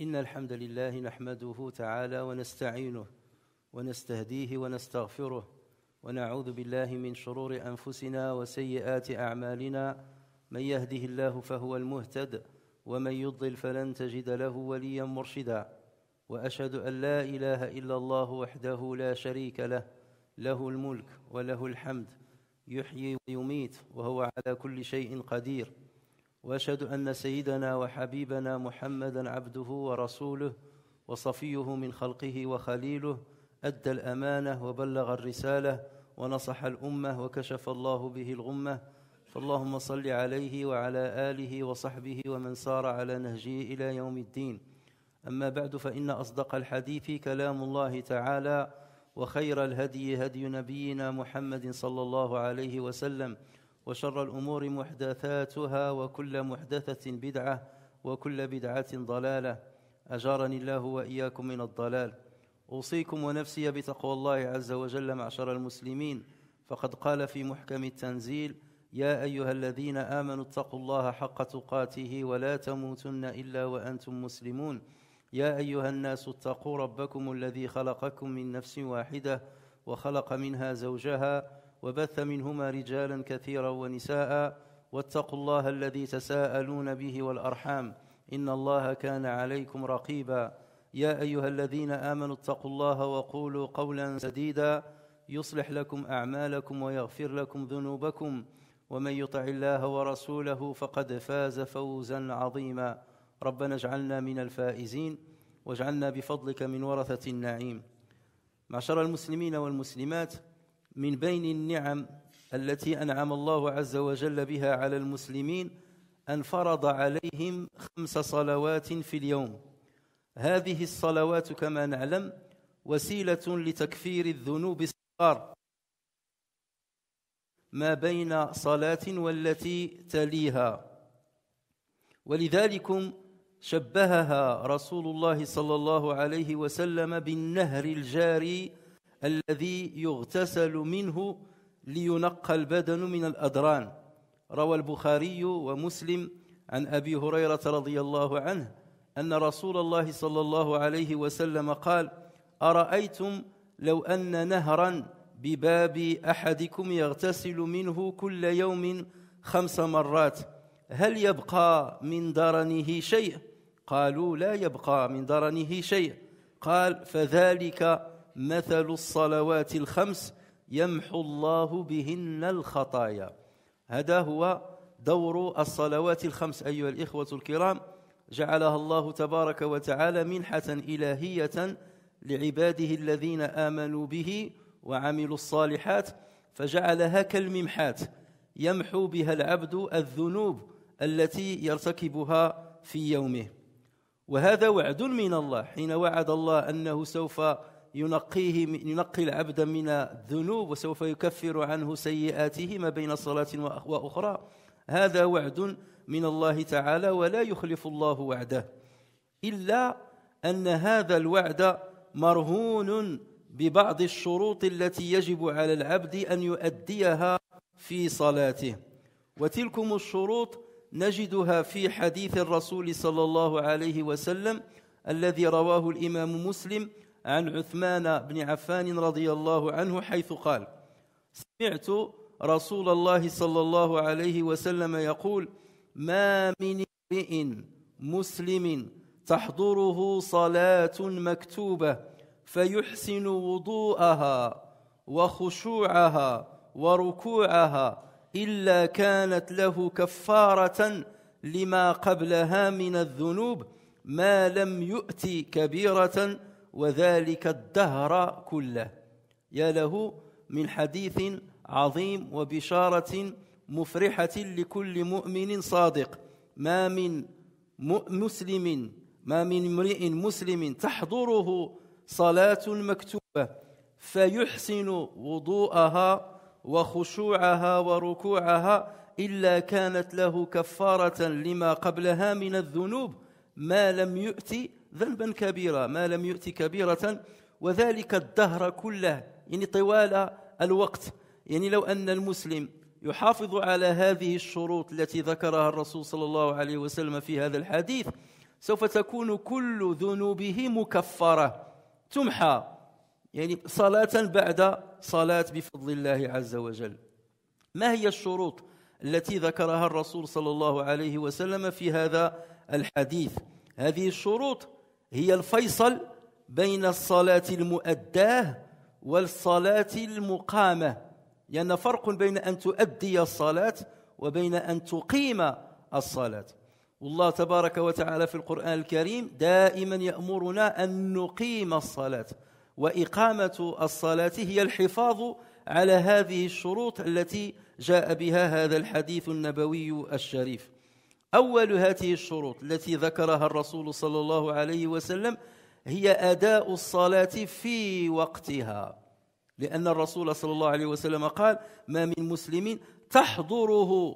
إن الحمد لله نحمده تعالى ونستعينه ونستهديه ونستغفره ونعوذ بالله من شرور أنفسنا وسيئات أعمالنا من يهده الله فهو المهتد ومن يضلل فلن تجد له وليا مرشدا وأشهد أن لا إله إلا الله وحده لا شريك له له الملك وله الحمد يحيي ويميت وهو على كل شيء قدير واشهد ان سيدنا وحبيبنا محمدا عبده ورسوله وصفيه من خلقه وخليله ادى الامانه وبلغ الرساله ونصح الامه وكشف الله به الغمه فاللهم صل عليه وعلى اله وصحبه ومن سار على نهجه الى يوم الدين اما بعد فان اصدق الحديث كلام الله تعالى وخير الهدي هدي نبينا محمد صلى الله عليه وسلم وشر الأمور محدثاتها وكل محدثة بدعة وكل بدعة ضلالة أجارني الله وإياكم من الضلال أوصيكم ونفسي بتقوى الله عز وجل معشر المسلمين فقد قال في محكم التنزيل يا أيها الذين آمنوا اتقوا الله حق تقاته ولا تموتن إلا وأنتم مسلمون يا أيها الناس اتقوا ربكم الذي خلقكم من نفس واحدة وخلق منها زوجها وبث منهما رجالا كثيرا ونساء واتقوا الله الذي تساءلون به والارحام ان الله كان عليكم رقيبا يا ايها الذين امنوا اتقوا الله وقولوا قولا سديدا يصلح لكم اعمالكم ويغفر لكم ذنوبكم ومن يطع الله ورسوله فقد فاز فوزا عظيما ربنا اجعلنا من الفائزين واجعلنا بفضلك من ورثه النعيم معشر المسلمين والمسلمات من بين النعم التي أنعم الله عز وجل بها على المسلمين أن فرض عليهم خمس صلوات في اليوم هذه الصلوات كما نعلم وسيلة لتكفير الذنوب الصغار ما بين صلاة والتي تليها ولذلكم شبهها رسول الله صلى الله عليه وسلم بالنهر الجاري الذي يغتسل منه لينقى البدن من الأدران روى البخاري ومسلم عن أبي هريرة رضي الله عنه أن رسول الله صلى الله عليه وسلم قال أرأيتم لو أن نهرا بباب أحدكم يغتسل منه كل يوم خمس مرات هل يبقى من درنه شيء قالوا لا يبقى من درنه شيء قال فذلك مثل الصلوات الخمس يمحو الله بهن الخطايا هذا هو دور الصلوات الخمس ايها الاخوه الكرام جعلها الله تبارك وتعالى منحه الهيه لعباده الذين امنوا به وعملوا الصالحات فجعلها كالممحات يمحو بها العبد الذنوب التي يرتكبها في يومه وهذا وعد من الله حين وعد الله انه سوف ينقيه ينقي العبد من الذنوب وسوف يكفر عنه سيئاته ما بين صلاة وأخرى هذا وعد من الله تعالى ولا يخلف الله وعده إلا أن هذا الوعد مرهون ببعض الشروط التي يجب على العبد أن يؤديها في صلاته وتلكم الشروط نجدها في حديث الرسول صلى الله عليه وسلم الذي رواه الإمام مسلم عن عثمان بن عفان رضي الله عنه حيث قال سمعت رسول الله صلى الله عليه وسلم يقول ما من امرئ مسلم تحضره صلاه مكتوبه فيحسن وضوءها وخشوعها وركوعها الا كانت له كفاره لما قبلها من الذنوب ما لم يؤت كبيره وذلك الدهر كله يا له من حديث عظيم وبشارة مفرحة لكل مؤمن صادق ما من مسلم ما من امرئ مسلم تحضره صلاة مكتوبة فيحسن وضوءها وخشوعها وركوعها إلا كانت له كفارة لما قبلها من الذنوب ما لم يؤتي ذنبا كبيرا ما لم يؤت كبيرة وذلك الدهر كله يعني طوال الوقت يعني لو أن المسلم يحافظ على هذه الشروط التي ذكرها الرسول صلى الله عليه وسلم في هذا الحديث سوف تكون كل ذنوبه مكفرة تمحى يعني صلاة بعد صلاة بفضل الله عز وجل ما هي الشروط التي ذكرها الرسول صلى الله عليه وسلم في هذا الحديث هذه الشروط هي الفيصل بين الصلاة المؤداة والصلاة المقامة لأن يعني فرق بين أن تؤدي الصلاة وبين أن تقيم الصلاة والله تبارك وتعالى في القرآن الكريم دائما يأمرنا أن نقيم الصلاة وإقامة الصلاة هي الحفاظ على هذه الشروط التي جاء بها هذا الحديث النبوي الشريف أول هذه الشروط التي ذكرها الرسول صلى الله عليه وسلم هي أداء الصلاة في وقتها لأن الرسول صلى الله عليه وسلم قال ما من مسلم تحضره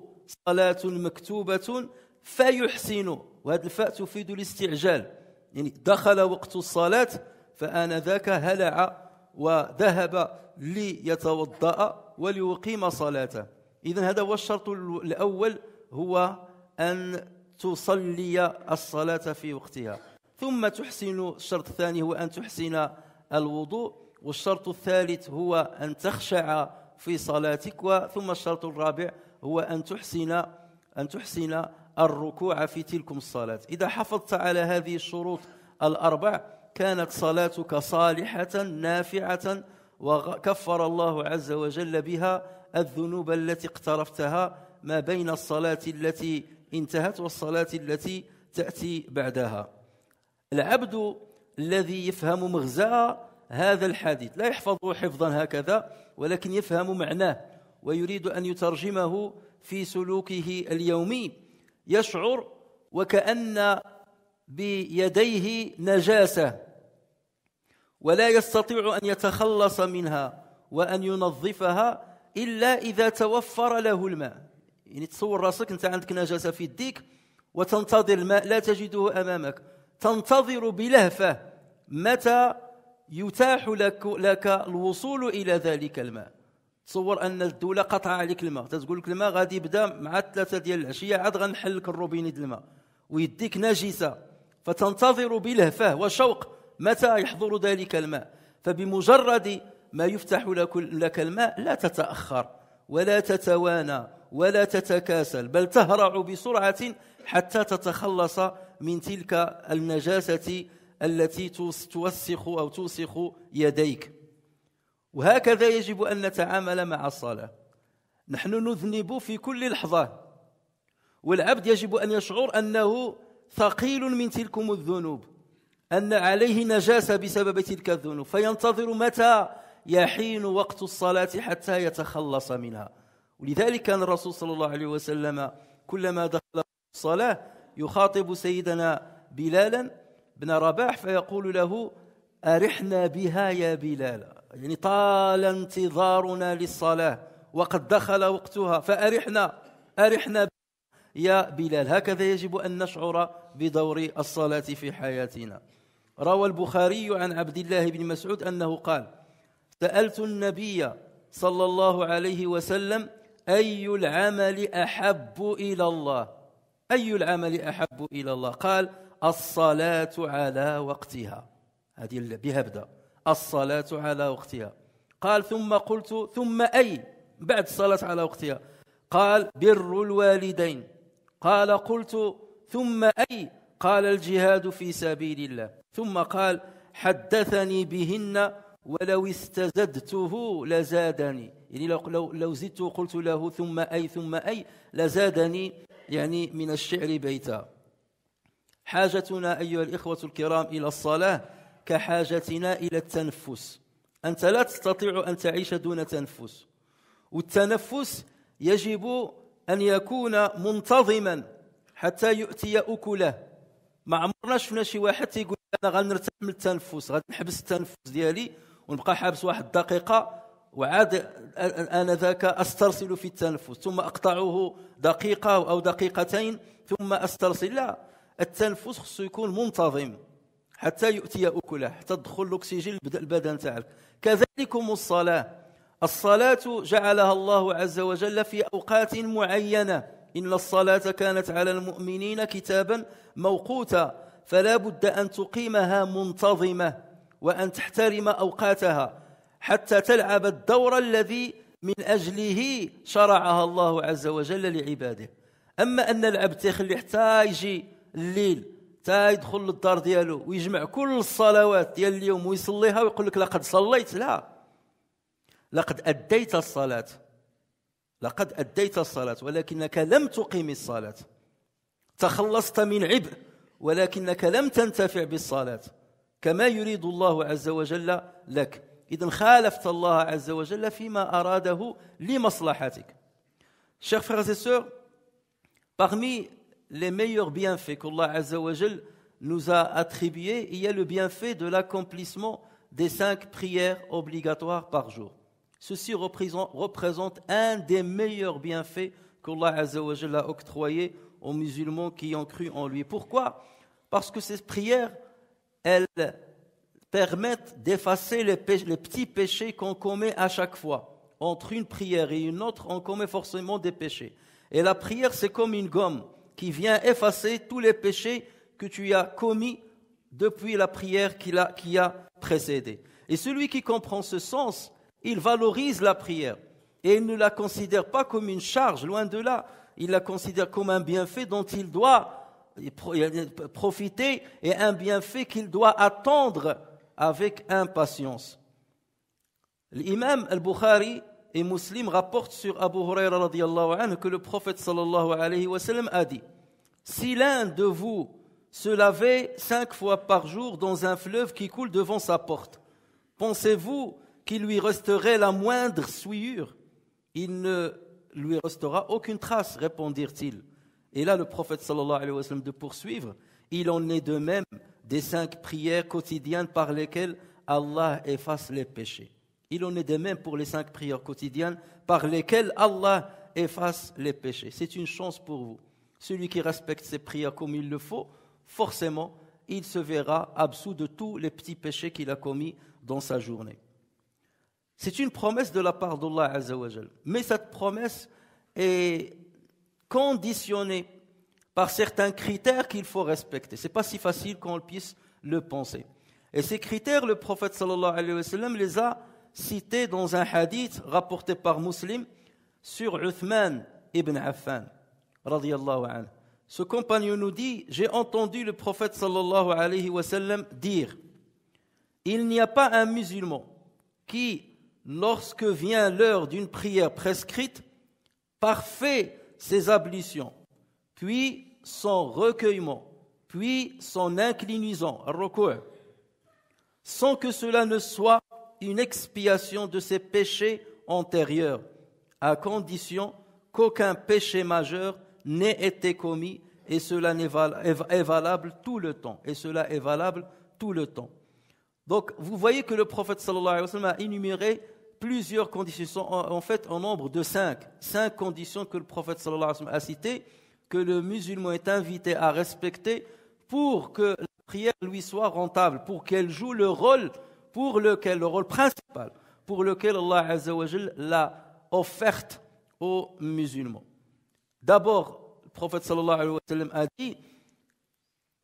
صلاة مكتوبة فيحسن وهذا الفاء تفيد الاستعجال يعني دخل وقت الصلاة فآنذاك هلع وذهب ليتوضأ وليقيم صلاته إذا هذا هو الشرط الأول هو أن تصلي الصلاة في وقتها ثم تحسن الشرط الثاني هو أن تحسن الوضوء والشرط الثالث هو أن تخشع في صلاتك وثم الشرط الرابع هو أن تحسن أن تحسن الركوع في تلكم الصلاة إذا حفظت على هذه الشروط الأربع كانت صلاتك صالحة نافعة وكفر الله عز وجل بها الذنوب التي اقترفتها ما بين الصلاة التي انتهت والصلاة التي تأتي بعدها العبد الذي يفهم مغزى هذا الحديث لا يحفظه حفظا هكذا ولكن يفهم معناه ويريد أن يترجمه في سلوكه اليومي يشعر وكأن بيديه نجاسة ولا يستطيع أن يتخلص منها وأن ينظفها إلا إذا توفر له الماء يعني تصور راسك انت عندك نجاسه في يديك وتنتظر الماء لا تجده امامك تنتظر بلهفه متى يتاح لك لك الوصول الى ذلك الماء تصور ان الدوله قطع عليك الماء تتقول لك الماء غادي يبدا مع الثلاثه ديال العشيه عاد غنحل لك الروبيني ديال الماء ويديك نجسه فتنتظر بلهفه وشوق متى يحضر ذلك الماء فبمجرد ما يفتح لك الماء لا تتاخر ولا تتوانى ولا تتكاسل بل تهرع بسرعة حتى تتخلص من تلك النجاسة التي توسخ أو توسخ يديك وهكذا يجب أن نتعامل مع الصلاة نحن نذنب في كل لحظة والعبد يجب أن يشعر أنه ثقيل من تلكم الذنوب أن عليه نجاسة بسبب تلك الذنوب فينتظر متى يحين وقت الصلاة حتى يتخلص منها ولذلك كان الرسول صلى الله عليه وسلم كلما دخل الصلاة يخاطب سيدنا بلالا بن رباح فيقول له أرحنا بها يا بلال يعني طال انتظارنا للصلاة وقد دخل وقتها فأرحنا أرحنا يا بلال هكذا يجب أن نشعر بدور الصلاة في حياتنا روى البخاري عن عبد الله بن مسعود أنه قال سألت النبي صلى الله عليه وسلم أي العمل أحب إلى الله أي العمل أحب إلى الله قال الصلاة على وقتها هذه بها بدأ الصلاة على وقتها قال ثم قلت ثم أي بعد الصلاة على وقتها قال بر الوالدين قال قلت ثم أي قال الجهاد في سبيل الله ثم قال حدثني بهن ولو استزدته لزادني يعني لو لو لو زدت وقلت له ثم اي ثم اي لزادني يعني من الشعر بيتا حاجتنا ايها الاخوه الكرام الى الصلاه كحاجتنا الى التنفس انت لا تستطيع ان تعيش دون تنفس والتنفس يجب ان يكون منتظما حتى يؤتي اكله ما عمرنا شفنا شي واحد تيقول انا غنرتاح من التنفس غنحبس التنفس ديالي ونبقى حابس واحد الدقيقه وعاد آنذاك أسترسل في التنفس ثم أقطعه دقيقة أو دقيقتين ثم أسترسل لا التنفس خصو يكون منتظم حتى يؤتي أكله حتى تدخل الأكسجين البدن تاعك كذلكم الصلاة الصلاة جعلها الله عز وجل في أوقات معينة إن الصلاة كانت على المؤمنين كتابا موقوتا فلا بد أن تقيمها منتظمة وأن تحترم أوقاتها حتى تلعب الدور الذي من أجله شرعها الله عز وجل لعباده أما أن العبد تيخلي حتى يجي الليل حتى يدخل للدار ديالو ويجمع كل الصلوات ديال اليوم ويصليها ويقول لك لقد صليت لا لقد أديت الصلاة لقد أديت الصلاة ولكنك لم تقيم الصلاة تخلصت من عبء ولكنك لم تنتفع بالصلاة كما يريد الله عز وجل لك Chers frères et sœurs, parmi les meilleurs bienfaits qu'Allah Azza nous a attribués, il y a le bienfait de l'accomplissement des cinq prières obligatoires par jour. Ceci représente un des meilleurs bienfaits qu'Allah a octroyé aux musulmans qui ont cru en lui. Pourquoi Parce que ces prières, elles permettent d'effacer les, petits péchés qu'on commet à chaque fois. Entre une prière et une autre, on commet forcément des péchés. Et la prière, c'est comme une gomme qui vient effacer tous les péchés que tu as commis depuis la prière qui a, qui a précédé. Et celui qui comprend ce sens, il valorise la prière et il ne la considère pas comme une charge, loin de là. Il la considère comme un bienfait dont il doit profiter et un bienfait qu'il doit attendre avec impatience. L'imam al-Bukhari et Muslim rapportent sur Abu Huraira anhu que le prophète sallallahu alayhi wa sallam a dit Si l'un de vous se lavait cinq fois par jour dans un fleuve qui coule devant sa porte, pensez-vous qu'il lui resterait la moindre souillure Il ne lui restera aucune trace, répondirent-ils. Et là, le prophète sallallahu alayhi wa sallam de poursuivre Il en est de même des cinq prières quotidiennes par lesquelles Allah efface les péchés. Il en est de même pour les cinq prières quotidiennes par lesquelles Allah efface les péchés. C'est une chance pour vous. Celui qui respecte ses prières comme il le faut, forcément, il se verra absous de tous les petits péchés qu'il a commis dans sa journée. C'est une promesse de la part d'Allah Mais cette promesse est conditionnée par certains critères qu'il faut respecter. Ce n'est pas si facile qu'on puisse le penser. Et ces critères, le prophète sallallahu alayhi wa sallam les a cités dans un hadith rapporté par Muslim sur Uthman ibn Affan, Ce compagnon nous dit, j'ai entendu le prophète sallallahu alayhi wa sallam dire, il n'y a pas un musulman qui, lorsque vient l'heure d'une prière prescrite, parfait ses ablutions puis son recueillement, puis son inclinaison, sans que cela ne soit une expiation de ses péchés antérieurs, à condition qu'aucun péché majeur n'ait été commis, et cela est valable tout le temps. Et cela est valable tout le temps. Donc, vous voyez que le prophète alayhi wa sallam a énuméré plusieurs conditions, en fait, en nombre de cinq. Cinq conditions que le prophète sallallahu alayhi wa sallam a citées, que le musulman est invité à respecter pour que la prière lui soit rentable, pour qu'elle joue le rôle pour lequel, le rôle principal pour lequel Allah Azzawajal l'a offerte aux musulmans. D'abord, le prophète sallallahu alayhi wa sallam a dit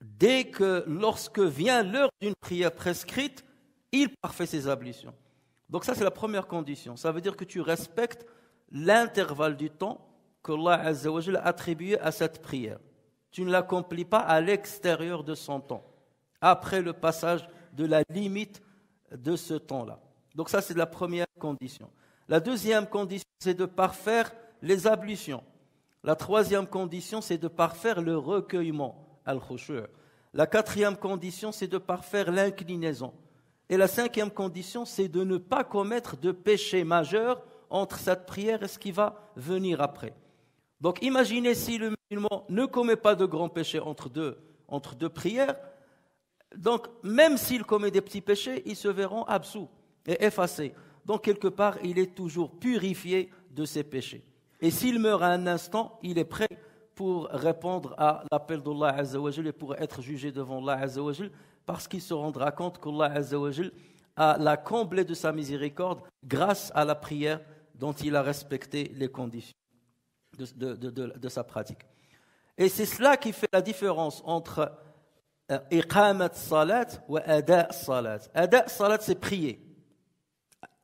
dès que lorsque vient l'heure d'une prière prescrite, il parfait ses ablutions. Donc ça c'est la première condition. Ça veut dire que tu respectes l'intervalle du temps qu'Allah Allah a à cette prière. Tu ne l'accomplis pas à l'extérieur de son temps, après le passage de la limite de ce temps-là. Donc ça, c'est la première condition. La deuxième condition, c'est de parfaire les ablutions. La troisième condition, c'est de parfaire le recueillement, al La quatrième condition, c'est de parfaire l'inclinaison. Et la cinquième condition, c'est de ne pas commettre de péché majeur entre cette prière et ce qui va venir après. Donc imaginez si le musulman ne commet pas de grands péchés entre deux, entre deux prières, donc même s'il commet des petits péchés, ils se verront absous et effacés. Donc quelque part, il est toujours purifié de ses péchés. Et s'il meurt à un instant, il est prêt pour répondre à l'appel d'Allah Azzawajal et pour être jugé devant Allah Azzawajal parce qu'il se rendra compte qu'Allah Azzawajal a la comblée de sa miséricorde grâce à la prière dont il a respecté les conditions de, de, de, de sa pratique. Et c'est cela qui fait la différence entre euh, iqamat salat ou ada salat. Ada salat, c'est prier.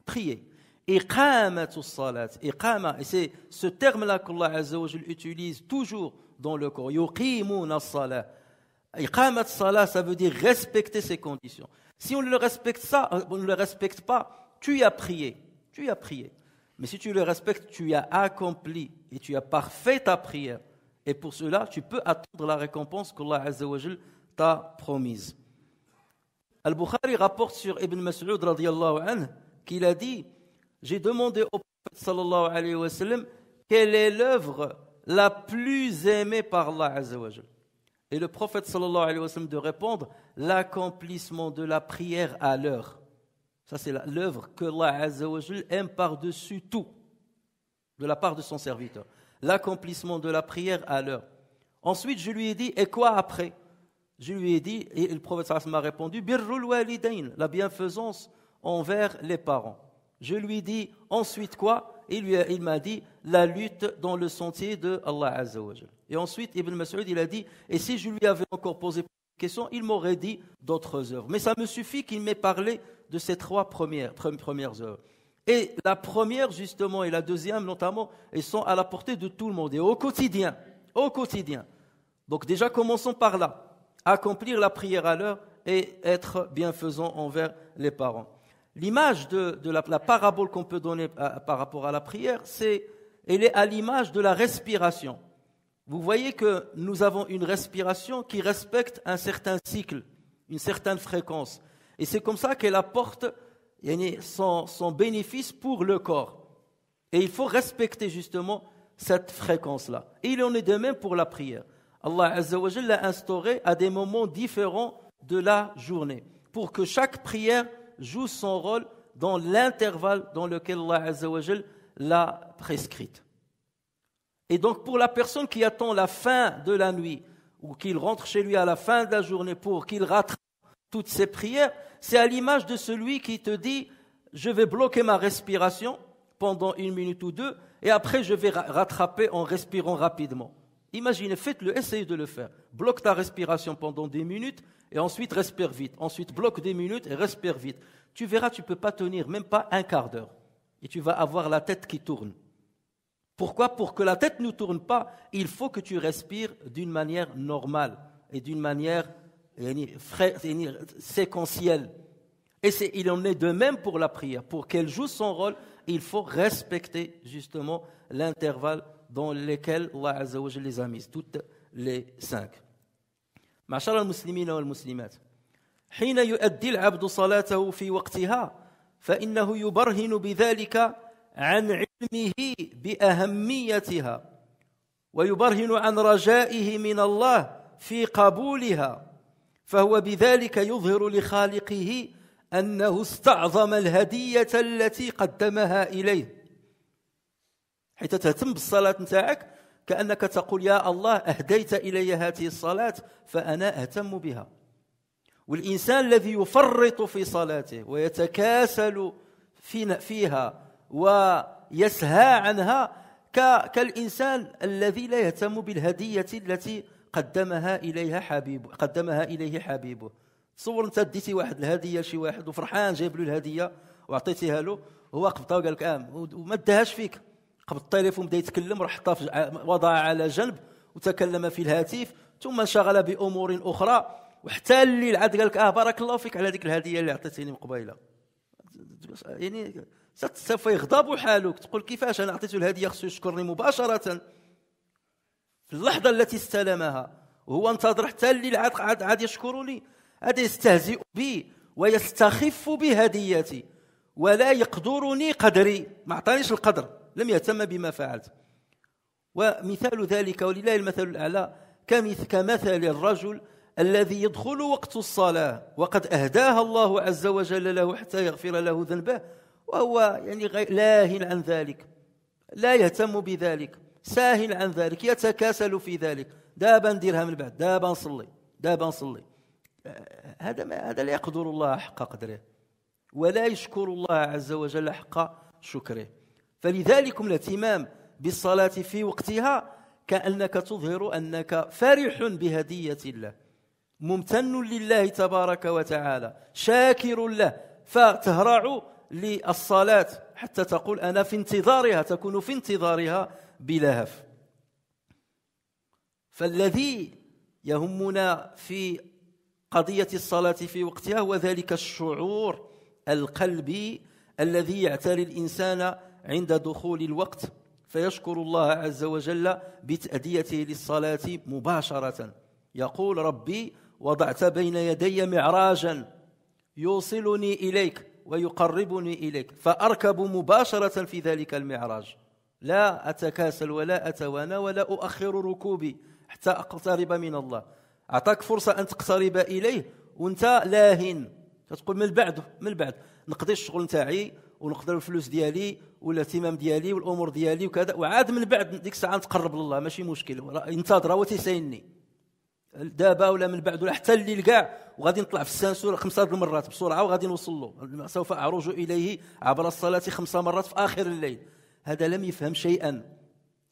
Prier. Iqamat salat. Iqama, et c'est ce terme-là qu'Allah Azza utilise toujours dans le Coran. Yuqimuna salat. Iqamat salat, ça veut dire respecter ses conditions. Si on ne le respecte ça, on le respecte pas, tu y as prié. Tu y as prié. Mais si tu le respectes, tu as accompli et tu as parfait ta prière. Et pour cela, tu peux attendre la récompense qu'Allah t'a promise. Al-Bukhari rapporte sur Ibn Mas'ud qu'il a dit J'ai demandé au prophète sallallahu alayhi wa sallam quelle est l'œuvre la plus aimée par Allah Et le prophète sallallahu alayhi wa sallam de répondre L'accomplissement de la prière à l'heure. Ça, c'est l'œuvre que Allah aime par-dessus tout, de la part de son serviteur. L'accomplissement de la prière à l'heure. Ensuite, je lui ai dit, et quoi après Je lui ai dit, et le prophète m'a répondu, la bienfaisance envers les parents. Je lui ai dit, ensuite quoi Il, il m'a dit, la lutte dans le sentier de Allah Azzawajal. Et ensuite, Ibn Mas'ud, il a dit, et si je lui avais encore posé question, il m'aurait dit d'autres œuvres. Mais ça me suffit qu'il m'ait parlé de ces trois premières, premières œuvres. Et la première, justement, et la deuxième, notamment, elles sont à la portée de tout le monde et au quotidien. Au quotidien. Donc, déjà, commençons par là. Accomplir la prière à l'heure et être bienfaisant envers les parents. L'image de, la, parabole qu'on peut donner par rapport à la prière, c'est, elle est à l'image de la respiration. Vous voyez que nous avons une respiration qui respecte un certain cycle, une certaine fréquence. Et c'est comme ça qu'elle apporte son, son bénéfice pour le corps. Et il faut respecter justement cette fréquence-là. Et il en est de même pour la prière. Allah Azzawajal l'a instauré à des moments différents de la journée, pour que chaque prière joue son rôle dans l'intervalle dans lequel Allah Azzawajal l'a prescrite. Et donc pour la personne qui attend la fin de la nuit, ou qu'il rentre chez lui à la fin de la journée pour qu'il rattrape toutes ses prières, c'est à l'image de celui qui te dit je vais bloquer ma respiration pendant une minute ou deux et après je vais rattraper en respirant rapidement. Imaginez, faites-le, essayez de le faire. Bloque ta respiration pendant des minutes et ensuite respire vite. Ensuite bloque des minutes et respire vite. Tu verras, tu ne peux pas tenir même pas un quart d'heure et tu vas avoir la tête qui tourne. Pourquoi Pour que la tête ne tourne pas, il faut que tu respires d'une manière normale et d'une manière frère, séquentiel. Et il en est de même pour la prière. Pour qu'elle joue son rôle, il faut respecter justement l'intervalle dans lequel Allah les a mises, toutes les cinq. حين يؤدي العبد صلاته في وقتها يبرهن بذلك عن علمه بأهميتها عن من الله في فهو بذلك يظهر لخالقه انه استعظم الهديه التي قدمها اليه حيث تهتم بالصلاه نتاعك كانك تقول يا الله اهديت الي هذه الصلاه فانا اهتم بها والانسان الذي يفرط في صلاته ويتكاسل فيها ويسهى عنها كالانسان الذي لا يهتم بالهديه التي قدمها اليها حبيبه قدمها اليه حبيبه تصور انت ديتي واحد الهديه لشي واحد وفرحان جايب له الهديه وعطيتيها له هو قبطه وقال لك ام آه، وما داهاش فيك قبل التليفون بدا يتكلم راح وضع على جنب وتكلم في الهاتف ثم انشغل بامور اخرى وحتى الليل عاد قال لك اه بارك الله فيك على ديك الهديه اللي عطيتيني من قبيله يعني سوف يغضب حالك تقول كيفاش انا عطيته الهديه خصو يشكرني مباشره في اللحظه التي استلمها وهو انتظر حتى الليل عاد عاد يشكر لي عاد يستهزئ بي ويستخف بهديتي ولا يقدرني قدري ما عطانيش القدر لم يهتم بما فعلت ومثال ذلك ولله المثل الاعلى كمثل الرجل الذي يدخل وقت الصلاه وقد اهداها الله عز وجل له حتى يغفر له ذنبه وهو يعني لاهن عن ذلك لا يهتم بذلك ساهل عن ذلك يتكاسل في ذلك دابا نديرها من بعد دابا نصلي دابا نصلي هذا ما هذا لا يقدر الله حق قدره ولا يشكر الله عز وجل حق شكره فلذلك الاهتمام بالصلاة في وقتها كأنك تظهر أنك فرح بهدية الله ممتن لله تبارك وتعالى شاكر له فتهرع للصلاة حتى تقول أنا في انتظارها تكون في انتظارها بلهف فالذي يهمنا في قضية الصلاة في وقتها هو ذلك الشعور القلبي الذي يعتري الإنسان عند دخول الوقت فيشكر الله عز وجل بتأديته للصلاة مباشرة يقول ربي وضعت بين يدي معراجا يوصلني إليك ويقربني إليك فأركب مباشرة في ذلك المعراج لا أتكاسل ولا أتوانى ولا أؤخر ركوبي حتى أقترب من الله أعطاك فرصة أن تقترب إليه وأنت لاهن كتقول من بعد من بعد نقضي الشغل نتاعي ونقدر الفلوس ديالي والاهتمام ديالي والامور ديالي وكذا وعاد من بعد ديك الساعه نتقرب لله ماشي مشكل ينتظر وتسيني دابا ولا من بعد ولا حتى الليل كاع وغادي نطلع في السانسور خمسه المرات بسرعه وغادي نوصل له سوف اعرج اليه عبر الصلاه خمس مرات في اخر الليل هذا لم يفهم شيئا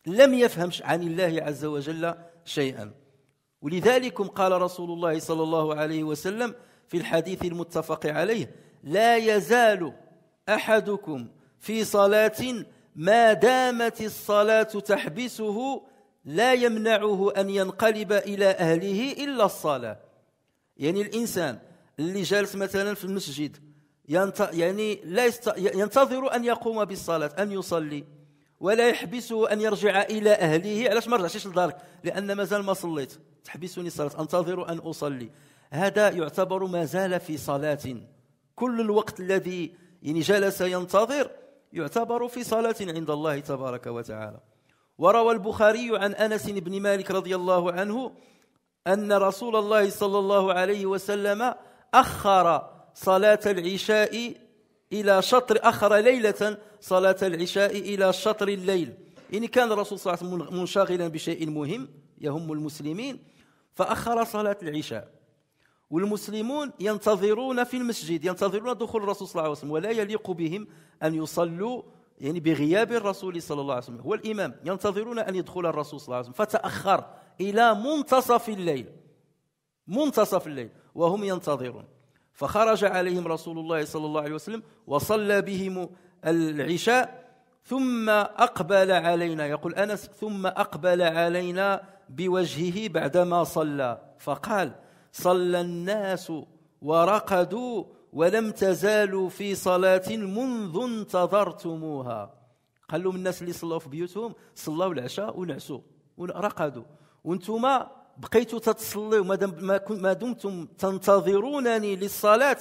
لم يفهم عن الله عز وجل شيئا ولذلك قال رسول الله صلى الله عليه وسلم في الحديث المتفق عليه لا يزال احدكم في صلاه ما دامت الصلاه تحبسه لا يمنعه ان ينقلب الى اهله الا الصلاه يعني الانسان اللي جالس مثلا في المسجد يعني لا يست... ينتظر أن يقوم بالصلاة أن يصلي ولا يحبسه أن يرجع إلى أهله علاش ما رجعتش لدارك لأن مازال ما صليت تحبسني الصلاة أنتظر أن أصلي هذا يعتبر ما زال في صلاة كل الوقت الذي يعني جلس ينتظر يعتبر في صلاة عند الله تبارك وتعالى وروى البخاري عن أنس بن مالك رضي الله عنه أن رسول الله صلى الله عليه وسلم أخر صلاة العشاء إلى شطر أخر ليلة صلاة العشاء إلى شطر الليل إن كان الرسول صلى الله عليه وسلم منشغلا بشيء مهم يهم المسلمين فأخر صلاة العشاء والمسلمون ينتظرون في المسجد ينتظرون دخول الرسول صلى الله عليه وسلم ولا يليق بهم أن يصلوا يعني بغياب الرسول صلى الله عليه وسلم هو الإمام ينتظرون أن يدخل الرسول صلى الله عليه وسلم فتأخر إلى منتصف الليل منتصف الليل وهم ينتظرون فخرج عليهم رسول الله صلى الله عليه وسلم وصلى بهم العشاء ثم أقبل علينا يقول أنس ثم أقبل علينا بوجهه بعدما صلى فقال صلى الناس ورقدوا ولم تزالوا في صلاة منذ انتظرتموها قال لهم الناس اللي صلوا في بيوتهم صلوا العشاء ونعسوا ورقدوا وانتم بقيت تتصلي وما ما دمتم تنتظرونني للصلاة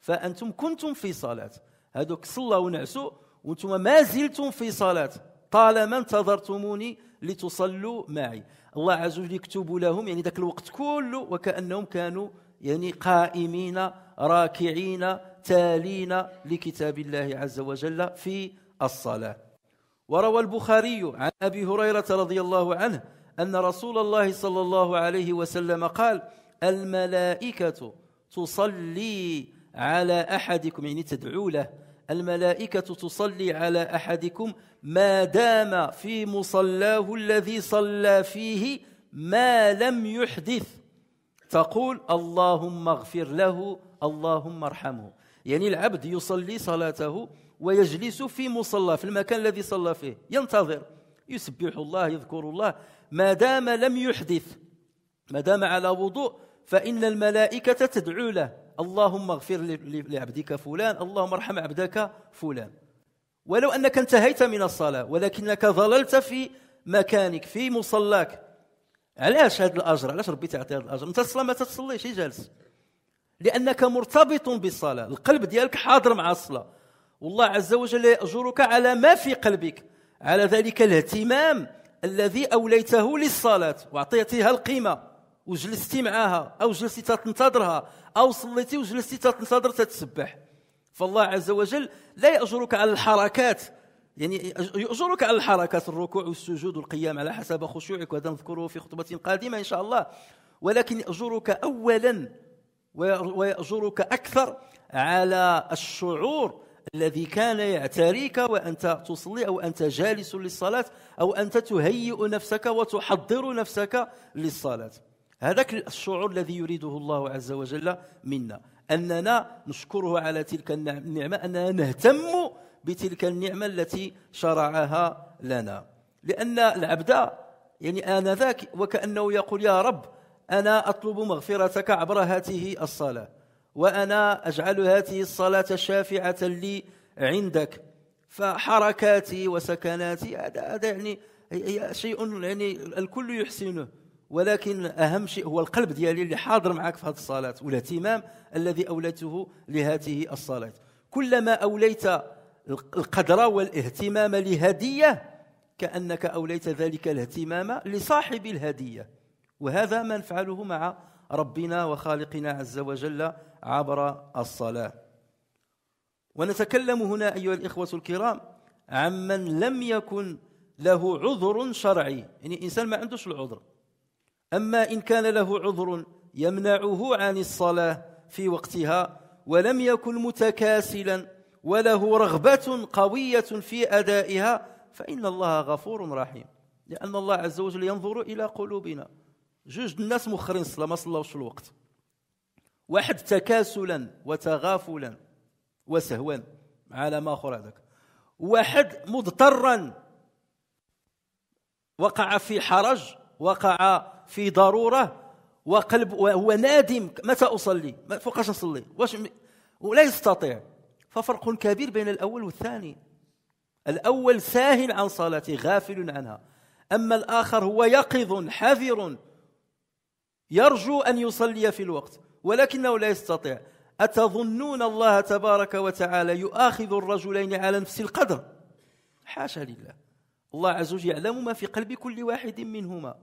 فأنتم كنتم في صلاة هذوك صلوا ونعسوا وانتم ما زلتم في صلاة طالما انتظرتموني لتصلوا معي الله عز وجل يكتب لهم يعني ذاك الوقت كله وكأنهم كانوا يعني قائمين راكعين تالين لكتاب الله عز وجل في الصلاة وروى البخاري عن أبي هريرة رضي الله عنه أن رسول الله صلى الله عليه وسلم قال الملائكة تصلي على أحدكم يعني تدعو له الملائكة تصلي على أحدكم ما دام في مصلاه الذي صلى فيه ما لم يحدث تقول اللهم اغفر له اللهم ارحمه يعني العبد يصلي صلاته ويجلس في مصلى في المكان الذي صلى فيه ينتظر يسبح الله يذكر الله ما دام لم يحدث ما دام على وضوء فإن الملائكة تدعو له اللهم اغفر لعبدك فلان اللهم ارحم عبدك فلان ولو أنك انتهيت من الصلاة ولكنك ظللت في مكانك في مصلاك علاش هذا الأجر علاش ربي تعطي هذا الأجر أنت تصلى ما تصليش جالس لأنك مرتبط بالصلاة القلب ديالك حاضر مع الصلاة والله عز وجل يأجرك على ما في قلبك على ذلك الاهتمام الذي أوليته للصلاة وأعطيتها القيمة وجلستي معها أو جلستي تنتظرها أو صليتي وجلستي تنتظر تتسبح فالله عز وجل لا يأجرك على الحركات يعني يؤجرك على الحركات الركوع والسجود والقيام على حسب خشوعك وهذا نذكره في خطبة قادمة إن شاء الله ولكن يأجرك أولا ويأجرك أكثر على الشعور الذي كان يعتريك وانت تصلي او انت جالس للصلاه او انت تهيئ نفسك وتحضر نفسك للصلاه هذاك الشعور الذي يريده الله عز وجل منا اننا نشكره على تلك النعمه اننا نهتم بتلك النعمه التي شرعها لنا لان العبد يعني انذاك وكانه يقول يا رب انا اطلب مغفرتك عبر هذه الصلاه وأنا أجعل هذه الصلاة شافعة لي عندك فحركاتي وسكناتي هذا هذا يعني شيء يعني الكل يحسنه ولكن اهم شيء هو القلب ديالي اللي حاضر معك في هذه الصلاه والاهتمام الذي اوليته لهذه الصلاه كلما اوليت القدر والاهتمام لهديه كانك اوليت ذلك الاهتمام لصاحب الهديه وهذا ما نفعله مع ربنا وخالقنا عز وجل عبر الصلاة ونتكلم هنا أيها الإخوة الكرام عمن لم يكن له عذر شرعي يعني إنسان ما عندوش العذر أما إن كان له عذر يمنعه عن الصلاة في وقتها ولم يكن متكاسلا وله رغبة قوية في أدائها فإن الله غفور رحيم لأن الله عز وجل ينظر إلى قلوبنا جوج الناس مؤخرين الصلاه ما صلاوش الوقت واحد تكاسلا وتغافلا وسهوا على ما اخر هذاك واحد مضطرا وقع في حرج وقع في ضروره وقلب وهو نادم متى اصلي ما فوقاش نصلي واش ولا يستطيع ففرق كبير بين الاول والثاني الاول ساهل عن صلاته غافل عنها اما الاخر هو يقظ حذر يرجو أن يصلي في الوقت ولكنه لا يستطيع أتظنون الله تبارك وتعالى يؤاخذ الرجلين على نفس القدر حاشا لله الله عز وجل يعلم ما في قلب كل واحد منهما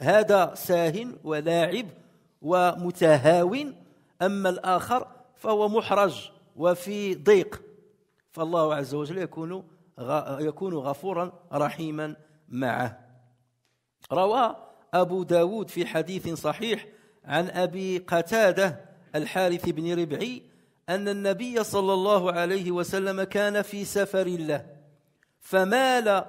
هذا ساه ولاعب ومتهاون أما الآخر فهو محرج وفي ضيق فالله عز وجل يكون يكون غفورا رحيما معه روى أبو داود في حديث صحيح عن أبي قتادة الحارث بن ربعي أن النبي صلى الله عليه وسلم كان في سفر له فمال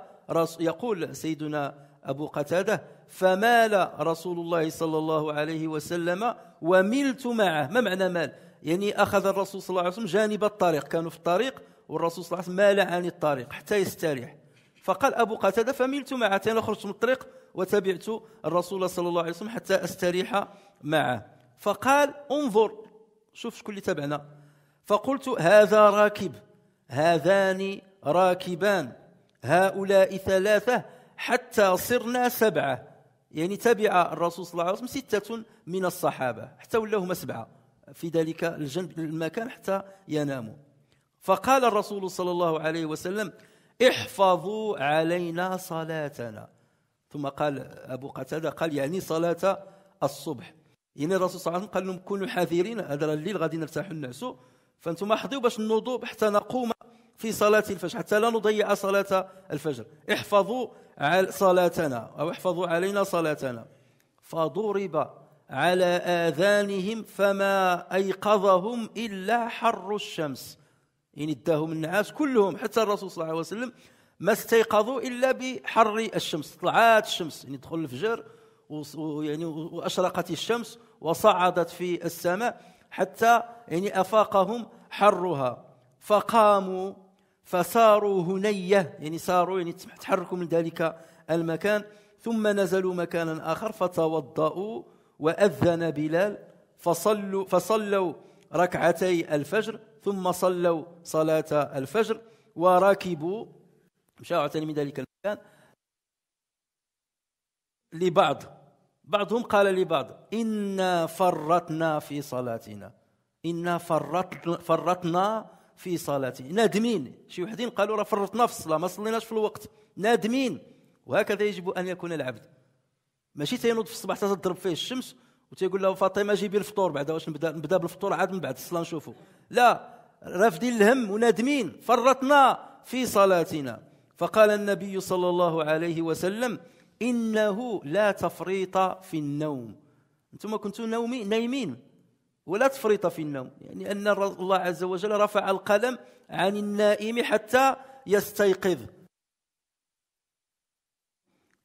يقول سيدنا أبو قتادة فمال رسول الله صلى الله عليه وسلم وملت معه ما معنى مال يعني أخذ الرسول صلى الله عليه وسلم جانب الطريق كانوا في الطريق والرسول صلى الله عليه وسلم مال عن الطريق حتى يستريح فقال أبو قتادة فملت معه أنا خرجت من الطريق وتبعت الرسول صلى الله عليه وسلم حتى أستريح معه فقال انظر شوف شكون اللي تبعنا فقلت هذا راكب هذان راكبان هؤلاء ثلاثة حتى صرنا سبعة يعني تبع الرسول صلى الله عليه وسلم ستة من الصحابة حتى ولاو هما سبعة في ذلك الجنب المكان حتى يناموا فقال الرسول صلى الله عليه وسلم احفظوا علينا صلاتنا ثم قال أبو قتادة قال يعني صلاة الصبح يعني الرسول صلى الله عليه وسلم قال لهم كونوا حذرين هذا الليل غادي نرتاحوا الناس فانتم حضوا باش نوضوا حتى نقوم في صلاة الفجر حتى لا نضيع صلاة الفجر احفظوا على صلاتنا أو احفظوا علينا صلاتنا فضرب على آذانهم فما أيقظهم إلا حر الشمس يعني اداهم النعاس كلهم حتى الرسول صلى الله عليه وسلم ما استيقظوا الا بحر الشمس طلعت الشمس يعني دخل الفجر ويعني واشرقت الشمس وصعدت في السماء حتى يعني افاقهم حرها فقاموا فساروا هنيه يعني ساروا يعني تحركوا من ذلك المكان ثم نزلوا مكانا اخر فتوضأوا واذن بلال فصلوا فصلوا ركعتي الفجر ثم صلوا صلاه الفجر وركبوا مشاو من ذلك المكان لبعض بعضهم قال لبعض إنا فرطنا في صلاتنا إنا فرطنا, فرطنا في صلاتنا نادمين شي وحدين قالوا راه فرطنا في الصلاة ما صليناش في الوقت نادمين وهكذا يجب أن يكون العبد ماشي تينوض في الصباح تضرب فيه الشمس وتيقول له فاطمه جيبي الفطور بعدا واش نبدا نبدا بالفطور عاد من بعد الصلاه نشوفه لا رافدين الهم ونادمين فرطنا في صلاتنا فقال النبي صلى الله عليه وسلم انه لا تفريط في النوم انتم كنتم نومي نايمين ولا تفريط في النوم يعني ان الله عز وجل رفع القلم عن النائم حتى يستيقظ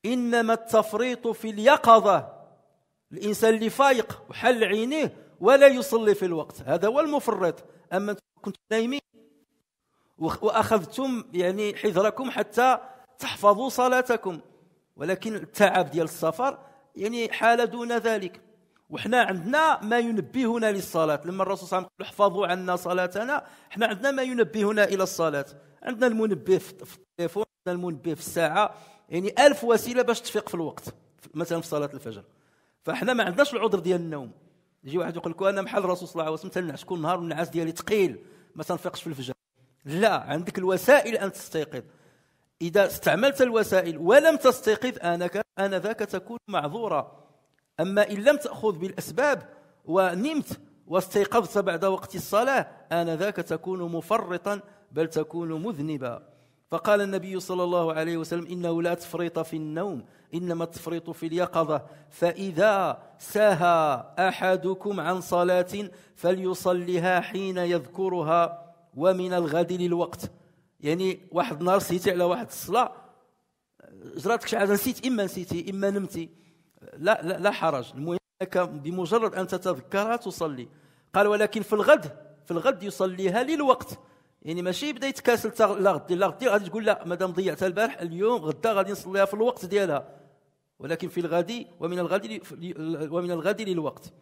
انما التفريط في اليقظه الانسان اللي فايق وحل عينيه ولا يصلي في الوقت هذا هو المفرط اما كنت نايمين واخذتم يعني حذركم حتى تحفظوا صلاتكم ولكن التعب ديال السفر يعني حاله دون ذلك وحنا عندنا ما ينبهنا للصلاه لما الرسول صلى الله عليه وسلم احفظوا عنا صلاتنا حنا عندنا ما ينبهنا الى الصلاه عندنا المنبه في التليفون عندنا المنبه في الساعه يعني ألف وسيله باش تفيق في الوقت مثلا في صلاه الفجر فاحنا ما عندناش العذر ديال النوم يجي واحد يقول لك انا بحال الرسول صلى الله عليه وسلم تنعس كل نهار والنعاس ديالي ثقيل ما تنفيقش في الفجر لا عندك الوسائل أن تستيقظ إذا استعملت الوسائل ولم تستيقظ آنك آنذاك تكون معذورا أما إن لم تأخذ بالأسباب ونمت واستيقظت بعد وقت الصلاة آنذاك تكون مفرطا بل تكون مذنبا فقال النبي صلى الله عليه وسلم إنه لا تفريط في النوم إنما التفريط في اليقظة فإذا سهى أحدكم عن صلاة فليصليها حين يذكرها ومن الغد للوقت يعني واحد النهار سيتي على واحد الصلاه جراتك شي حاجه نسيت اما نسيتي اما نمتي لا لا, لا حرج المهم انك بمجرد ان تتذكرها تصلي قال ولكن في الغد في الغد يصليها للوقت يعني ماشي بدا يتكاسل لا غد لا غد غادي تقول لا مادام ضيعتها البارح اليوم غدا غادي نصليها في الوقت ديالها ولكن في الغد ومن الغد ومن الغد للوقت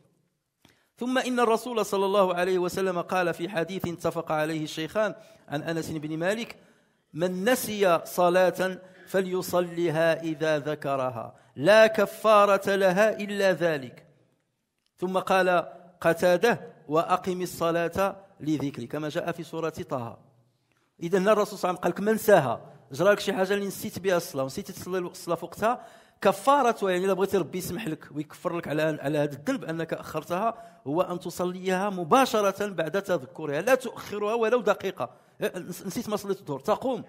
ثم إن الرسول صلى الله عليه وسلم قال في حديث اتفق عليه الشيخان عن أنس بن مالك من نسي صلاة فليصلها إذا ذكرها لا كفارة لها إلا ذلك ثم قال قتاده وأقم الصلاة لذكري كما جاء في سورة طه إذا الرسول صلى الله عليه وسلم قال لك من ساها جرالك شي حاجه اللي نسيت بها الصلاه ونسيت تصلي الصلاه في وقتها كفاره يعني الا بغيتي ربي يسمح لك ويكفر لك على على هذا الذنب انك اخرتها هو ان تصليها مباشره بعد تذكرها لا تؤخرها ولو دقيقه أه، أه، نسيت ما صليت الظهر تقوم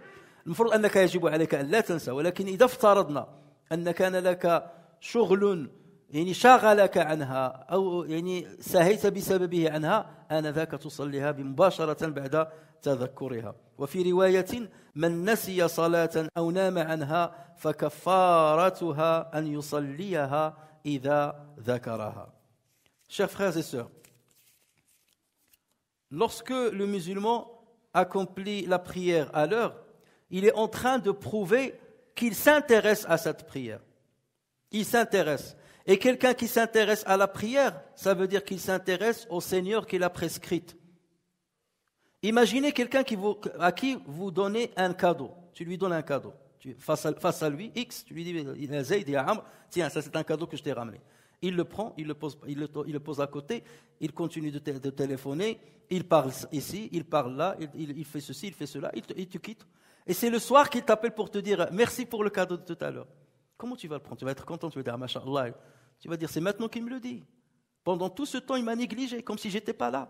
المفروض انك يجب عليك ان لا تنسى ولكن اذا افترضنا ان كان لك شغل يعني شغلك عنها او يعني سهيت بسببه عنها انا ذاك تصليها مباشره بعد تذكرها وفي روايه من نسي صلاه او نام عنها فكفارتها ان يصليها اذا ذكرها شيخ فريز سو lorsque le musulman accomplit la priere à l'heure il est en train de prouver qu'il s'intéresse à cette priere il s'intéresse Et quelqu'un qui s'intéresse à la prière, ça veut dire qu'il s'intéresse au Seigneur qui l'a prescrite. Imaginez quelqu'un à qui vous donnez un cadeau. Tu lui donnes un cadeau. face, à, lui, X, tu lui dis, "Il tiens, ça c'est un cadeau que je t'ai ramené. Il le prend, il le, pose, il, le, pose à côté, il continue de, téléphoner, il parle ici, il parle là, il, fait ceci, il fait cela, et tu il quitte. Et c'est le soir qu'il t'appelle pour te dire merci pour le cadeau de tout à l'heure. Comment tu vas le prendre Tu vas être content, tu vas dire, ah, Tu vas dire, c'est maintenant qu'il me le dit. Pendant tout ce temps, il m'a négligé, comme si j'étais pas là.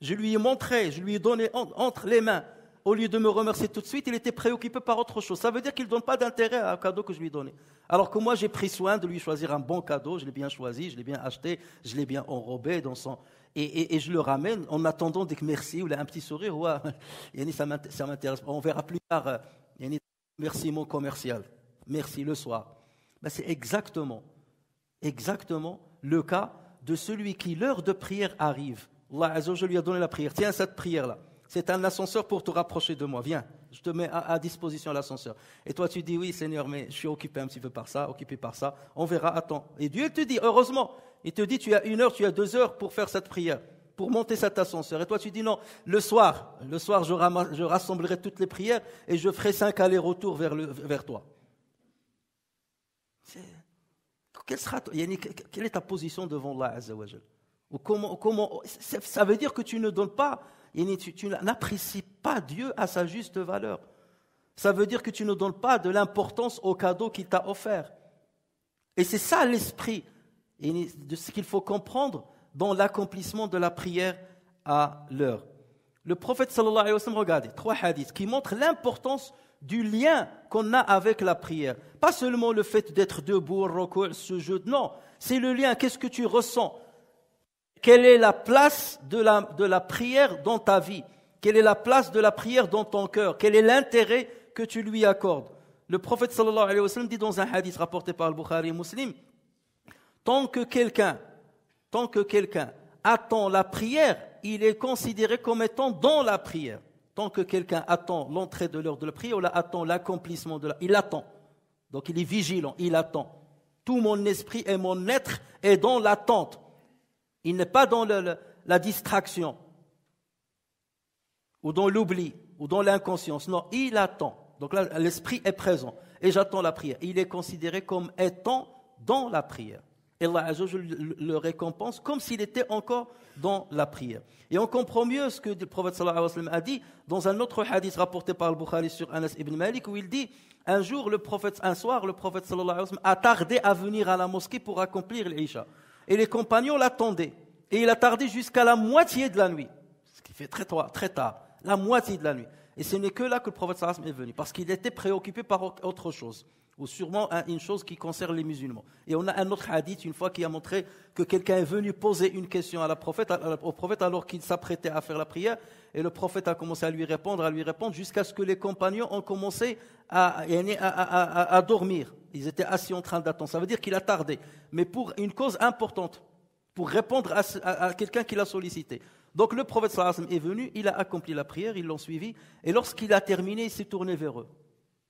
Je lui ai montré, je lui ai donné entre les mains. Au lieu de me remercier tout de suite, il était préoccupé par autre chose. Ça veut dire qu'il ne donne pas d'intérêt à un cadeau que je lui ai donné. Alors que moi, j'ai pris soin de lui choisir un bon cadeau. Je l'ai bien choisi, je l'ai bien acheté, je l'ai bien enrobé dans son... Et, je le ramène en attendant des merci ou un petit sourire. Ouais, ça m'intéresse. On verra plus tard. Euh, merci mon commercial. Merci le soir c'est exactement, exactement le cas de celui qui, l'heure de prière arrive. Allah je lui ai donné la prière. Tiens, cette prière-là. C'est un ascenseur pour te rapprocher de moi. Viens, je te mets à, disposition l'ascenseur. Et toi, tu dis, oui, Seigneur, mais je suis occupé un petit peu par ça, occupé par ça. On verra, attends. Et Dieu te dit, heureusement, il te dit, tu as une heure, tu as deux heures pour faire cette prière, pour monter cet ascenseur. Et toi, tu dis, non, le soir, le soir, je, rassemblerai toutes les prières et je ferai cinq allers-retours vers toi. Quelle, sera, est ta position devant Allah comment, Ça veut dire que tu ne donnes pas, tu, tu n'apprécies pas Dieu à sa juste valeur. Ça veut dire que tu ne donnes pas de l'importance au cadeau qu'il t'a offert. Et c'est ça l'esprit de ce qu'il faut comprendre dans l'accomplissement de la prière à l'heure. Le prophète sallallahu alayhi wa sallam, regardez, trois hadiths qui montrent l'importance du lien qu'on a avec la prière. Pas seulement le fait d'être debout, recours, de non. C'est le lien, qu'est-ce que tu ressens Quelle est la place de la, prière dans ta vie Quelle est la place de la prière dans ton cœur Quel est l'intérêt que tu lui accordes Le prophète dit dans un hadith rapporté par le Bukhari Muslim, tant que quelqu'un, tant que quelqu'un attend la prière, il est considéré comme étant dans la prière. Tant que quelqu'un attend l'entrée de l'heure de la prière, il attend l'accomplissement de la... Il attend. Donc il est vigilant, il attend. Tout mon esprit et mon être est dans l'attente. Il n'est pas dans la distraction ou dans l'oubli ou dans l'inconscience. Non, il attend. Donc là, l'esprit est présent et j'attends la prière. Il est considéré comme étant dans la prière. Et Allah le récompense comme s'il était encore dans la prière. Et on comprend mieux ce que le prophète alayhi wa sallam a dit dans un autre hadith rapporté par Al-Bukhari sur Anas ibn Malik où il dit un jour, le prophète, un soir, le prophète alayhi wa sallam a tardé à venir à la mosquée pour accomplir l'Isha. Et les compagnons l'attendaient. Et il a tardé jusqu'à la moitié de la nuit. Ce qui fait très, très tard. La moitié de la nuit. Et ce n'est que là que le prophète sallallahu alayhi wa sallam est venu parce qu'il était préoccupé par autre chose ou sûrement une chose qui concerne les musulmans. Et on a un autre hadith une fois qui a montré que quelqu'un est venu poser une question à la au prophète alors qu'il s'apprêtait à faire la prière, et le prophète a commencé à lui répondre, à lui répondre, jusqu'à ce que les compagnons ont commencé à, à, à, dormir. Ils étaient assis en train d'attendre. Ça veut dire qu'il a tardé, mais pour une cause importante, pour répondre à, quelqu'un qui l'a sollicité. Donc le prophète est venu, il a accompli la prière, ils l'ont suivi, et lorsqu'il a terminé, il s'est tourné vers eux.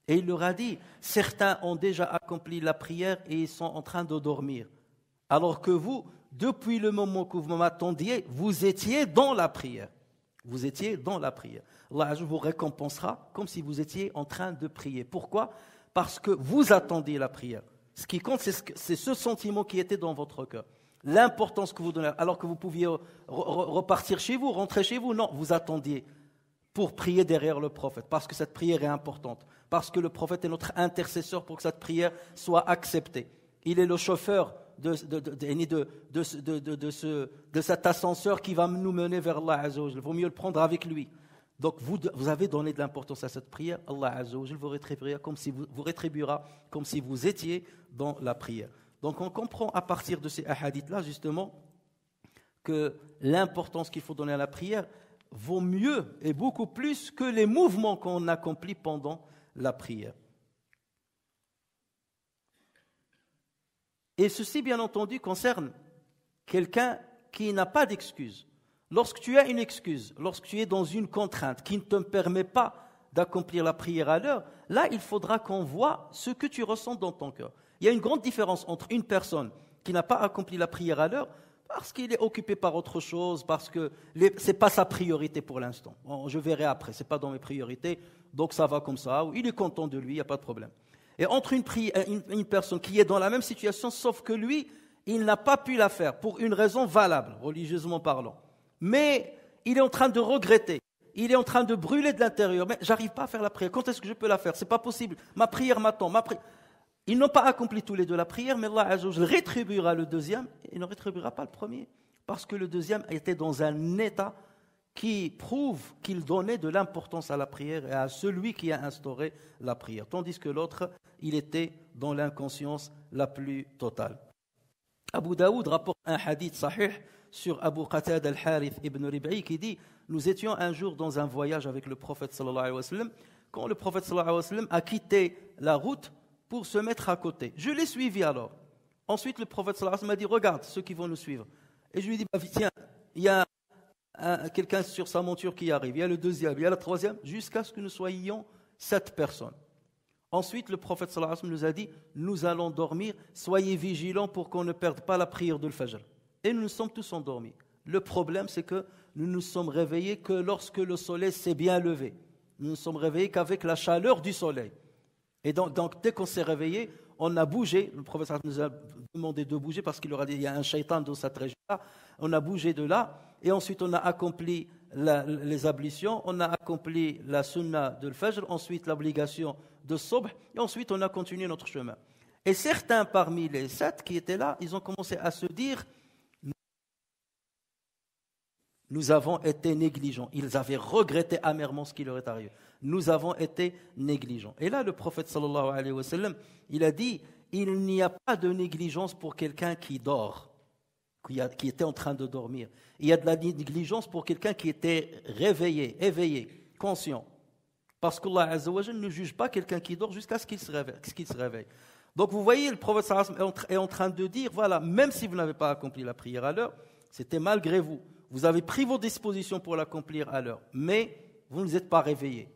Et il leur a dit, certains ont déjà accompli la prière et ils sont en train de dormir. Alors que vous, depuis le moment que vous m'attendiez, vous étiez dans la prière. Vous étiez dans la prière. Allah vous récompensera comme si vous étiez en train de prier. Pourquoi Parce que vous attendiez la prière. Ce qui compte, c'est ce, sentiment qui était dans votre cœur. L'importance que vous donnez, alors que vous pouviez repartir chez vous, rentrer chez vous, non, vous attendiez pour prier derrière le prophète, parce que cette prière est importante parce que le prophète est notre intercesseur pour que cette prière soit acceptée. Il est le chauffeur de, de, de, ce, de, cet ascenseur qui va nous mener vers Allah Il vaut mieux le prendre avec lui. Donc vous, vous avez donné de l'importance à cette prière. Allah vous rétribuera comme si vous, vous rétribuera comme si vous étiez dans la prière. Donc on comprend à partir de ces hadiths-là justement que l'importance qu'il faut donner à la prière vaut mieux et beaucoup plus que les mouvements qu'on accomplit pendant la prière. Et ceci, bien entendu, concerne quelqu'un qui n'a pas d'excuse. Lorsque tu as une excuse, lorsque tu es dans une contrainte qui ne te permet pas d'accomplir la prière à l'heure, là, il faudra qu'on voit ce que tu ressens dans ton cœur. Il y a une grande différence entre une personne qui n'a pas accompli la prière à l'heure parce qu'il est occupé par autre chose, parce que ce n'est pas sa priorité pour l'instant. je verrai après, ce n'est pas dans mes priorités, donc ça va comme ça. Il est content de lui, il n'y a pas de problème. Et entre euh, une, personne qui est dans la même situation, sauf que lui, il n'a pas pu la faire pour une raison valable, religieusement parlant. Mais il est en train de regretter. Il est en train de brûler de l'intérieur. Mais j'arrive pas à faire la prière. Quand est-ce que je peux la faire C'est pas possible. Ma prière m'attend. Ma ils n'ont pas accompli tous les deux la prière, mais Allah Azzawajal rétribuera le deuxième et ne rétribuera pas le premier. Parce que le deuxième était dans un état qui prouve qu'il donnait de l'importance à la prière et à celui qui a instauré la prière. Tandis que l'autre, il était dans l'inconscience la plus totale. Abu Daoud rapporte un hadith sahih sur Abu Qatad al-Harith ibn Rib'i qui dit Nous étions un jour dans un voyage avec le prophète Quand le prophète a quitté la route, pour se mettre à côté. Je l'ai suivi alors. Ensuite, le prophète sallallahu m'a dit Regarde ceux qui vont nous suivre. Et je lui dis bah, Tiens, il y a quelqu'un sur sa monture qui arrive, il y a le deuxième, il y a le troisième, jusqu'à ce que nous soyons sept personnes. Ensuite, le prophète sallallahu nous a dit Nous allons dormir, soyez vigilants pour qu'on ne perde pas la prière de l'Fajr. Et nous nous sommes tous endormis. Le problème, c'est que nous nous sommes réveillés que lorsque le soleil s'est bien levé. Nous nous sommes réveillés qu'avec la chaleur du soleil. Et donc, dès qu'on s'est réveillé, on a bougé. Le professeur nous a demandé de bouger parce qu'il a dit il y a un shaitan dans cette région-là. On a bougé de là et ensuite on a accompli les ablutions, on a accompli la sunna de l'fajr, ensuite l'obligation de sobh et ensuite on a continué notre chemin. Et certains parmi les sept qui étaient là, ils ont commencé à se dire nous avons été négligents. Ils avaient regretté amèrement ce qui leur est arrivé nous avons été négligents. Et là, le prophète sallallahu alayhi wa sallam, il a dit, il n'y a pas de négligence pour quelqu'un qui dort, qui, était en train de dormir. Il y a de la négligence pour quelqu'un qui était réveillé, éveillé, conscient. Parce qu'Allah Azzawajal ne juge pas quelqu'un qui dort jusqu'à ce qu'il se réveille. Donc vous voyez, le prophète est en train de dire, voilà, même si vous n'avez pas accompli la prière à l'heure, c'était malgré vous. Vous avez pris vos dispositions pour l'accomplir à l'heure, mais vous ne vous êtes pas réveillés.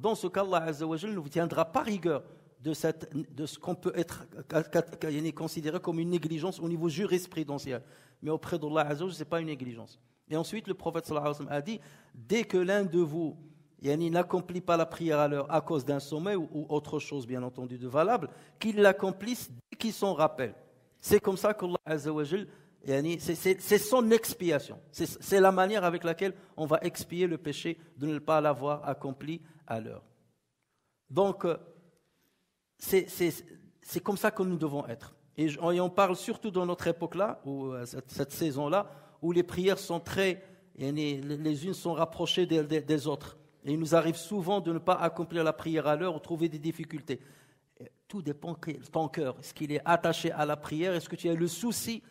Dans ce cas, Allah Azzawajal ne vous tiendra pas rigueur de, ce qu'on peut être considéré comme une négligence au niveau jurisprudentiel. Mais auprès d'Allah Azzawajal, ce n'est pas une négligence. Et ensuite, le prophète sallallahu alayhi a dit Dès que l'un de vous n'accomplit pas la prière à l'heure à cause d'un sommet ou, autre chose, bien entendu, de valable, qu'il l'accomplisse dès qu'il s'en rappelle. C'est comme ça qu'Allah Azzawajal c'est son expiation. C'est la manière avec laquelle on va expier le péché de ne pas l'avoir accompli à l'heure. Donc, euh, c'est comme ça que nous devons être. Et, on parle surtout dans notre époque-là, ou euh, cette, saison-là, où les prières sont très. Les, les unes sont rapprochées des, des autres. Et il nous arrive souvent de ne pas accomplir la prière à l'heure ou trouver des difficultés. Tout dépend de ton cœur. Est-ce qu'il est attaché à la prière Est-ce que tu as le souci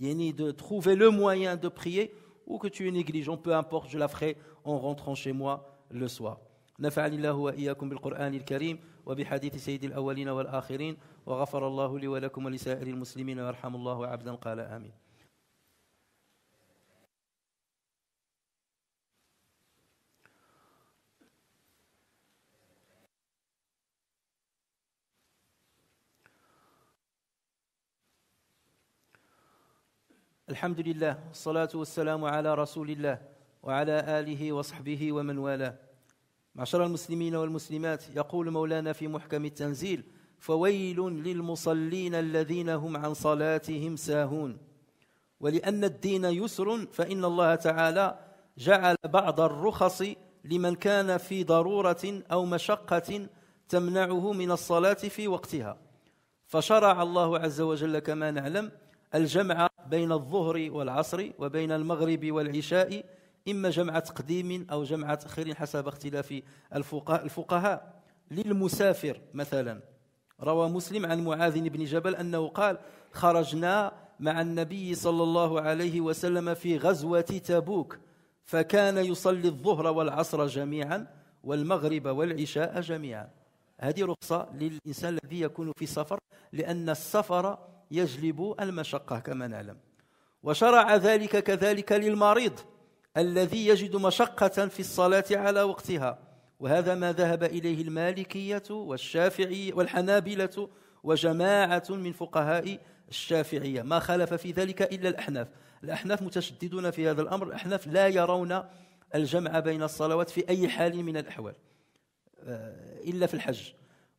yani de trouver le moyen de prier ou que tu es négligent, peu importe, je la ferai en rentrant chez moi le soir. نفعني الله وإياكم بالقرآن الكريم وبحديث سيد الأولين والآخرين وغفر الله لي ولكم ولسائر المسلمين ويرحم الله عبدا قال آمين الحمد لله والصلاة والسلام على رسول الله وعلى آله وصحبه ومن والاه معشر المسلمين والمسلمات يقول مولانا في محكم التنزيل فويل للمصلين الذين هم عن صلاتهم ساهون ولأن الدين يسر فإن الله تعالى جعل بعض الرخص لمن كان في ضرورة أو مشقة تمنعه من الصلاة في وقتها فشرع الله عز وجل كما نعلم الجمع بين الظهر والعصر وبين المغرب والعشاء إما جمع تقديم أو جمع تأخير حسب اختلاف الفقهاء للمسافر مثلا روى مسلم عن معاذ بن جبل أنه قال خرجنا مع النبي صلى الله عليه وسلم في غزوة تبوك فكان يصلي الظهر والعصر جميعا والمغرب والعشاء جميعا هذه رخصة للإنسان الذي يكون في سفر لأن السفر يجلب المشقة كما نعلم وشرع ذلك كذلك للمريض الذي يجد مشقة في الصلاة على وقتها وهذا ما ذهب إليه المالكية والشافعي والحنابلة وجماعة من فقهاء الشافعية ما خالف في ذلك إلا الأحناف الأحناف متشددون في هذا الأمر الأحناف لا يرون الجمع بين الصلوات في أي حال من الأحوال آه، إلا في الحج